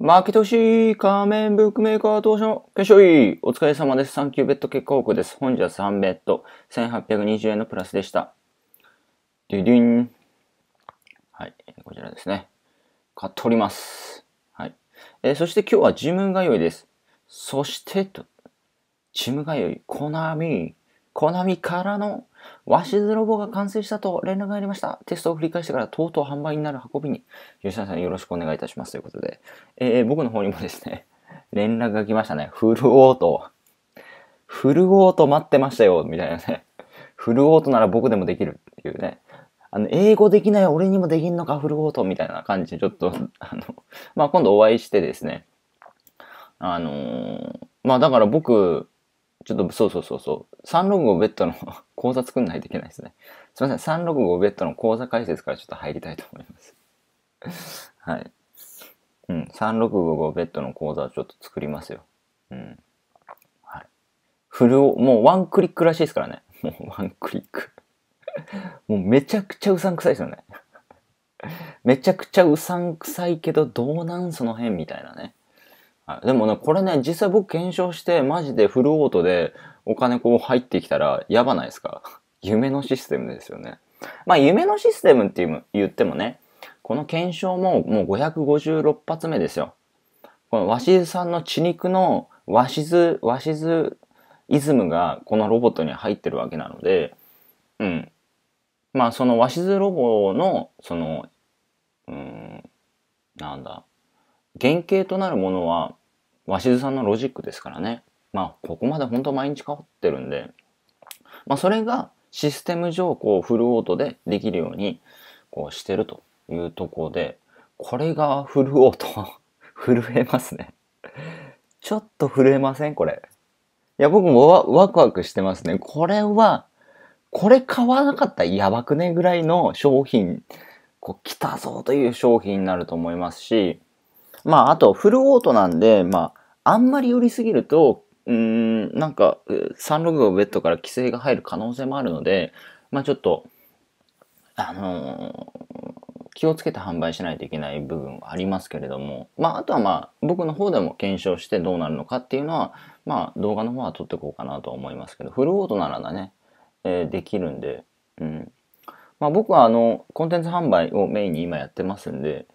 負けてほしい仮面ブックメーカー投資の決勝いお疲れ様です。ュ級ベッド結果報告です。本日は3ベッド、1820円のプラスでした。デュデュン。はい、こちらですね。買っております。はい。えー、そして今日はジム通いです。そしてと、ジム通い、コナミ。コナミからの和紙泥棒が完成したと連絡がありました。テストを繰り返してからとうとう販売になる運びに、吉田さんよろしくお願いいたしますということで、えー、僕の方にもですね、連絡が来ましたね。フルオート。フルオート待ってましたよ、みたいなね。フルオートなら僕でもできるっていうね。あの、英語できない俺にもできんのか、フルオートみたいな感じで、ちょっと、あの、まあ、今度お会いしてですね。あのー、まあ、だから僕、ちょっと、そうそうそうそう。365ベッドの講 座作んないといけないですね。すみません。365ベッドの講座解説からちょっと入りたいと思います。はい。うん。365ベッドの講座をちょっと作りますよ。うん。はい。フルを、もうワンクリックらしいですからね。もうワンクリックもうめちゃくちゃうさんくさいですよねめちゃくちゃうさんくさいけど、どうなんその辺みたいなね。でもね、これね、実際僕検証して、マジでフルオートでお金こう入ってきたら、やばないですか 夢のシステムですよね。まあ、夢のシステムって言ってもね、この検証ももう556発目ですよ。この鷲津さんの血肉の鷲津、鷲津イズムがこのロボットに入ってるわけなので、うん。まあ、その鷲津ロボの、その、うん、なんだ、原型となるものは鷲津さんのロジックですからね。まあ、ここまで本当毎日変わってるんで、まあ、それがシステム上、こう、フルオートでできるように、こうしてるというところで、これがフルオート 震えますねちょっと震えませんこれ。いや、僕もワクワクしてますね。これは、これ買わなかったらやばくねぐらいの商品、こう、来たぞという商品になると思いますし、まあ、あと、フルオートなんで、まあ、あんまり寄りすぎると、うん、なんか、365ベッドから規制が入る可能性もあるので、まあ、ちょっと、あのー、気をつけて販売しないといけない部分はありますけれども、まあ、あとはまあ、僕の方でも検証してどうなるのかっていうのは、まあ、動画の方は撮っていこうかなと思いますけど、フルオートならね、えー、できるんで、うん。まあ、僕はあの、コンテンツ販売をメインに今やってますんで、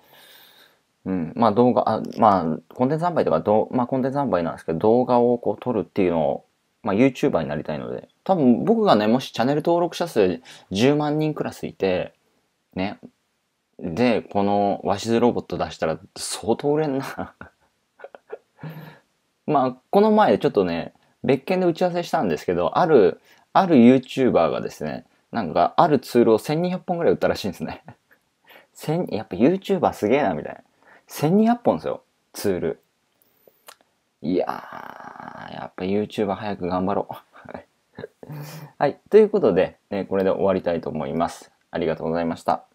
うん。まあ動画、あまあコンテンツ販売とかど、まあコンテンツ販売なんですけど、動画をこう撮るっていうのを、まあ YouTuber になりたいので、多分僕がね、もしチャンネル登録者数10万人クラスいて、ね、で、このワシズロボット出したら相当売れんな まあ、この前ちょっとね、別件で打ち合わせしたんですけど、ある、ある YouTuber がですね、なんか、あるツールを1200本ぐらい売ったらしいんですね。千、やっぱ YouTuber すげえな、みたいな。1200本ですよ、ツール。いやー、やっぱ YouTuber 早く頑張ろう。はい。ということで、ね、これで終わりたいと思います。ありがとうございました。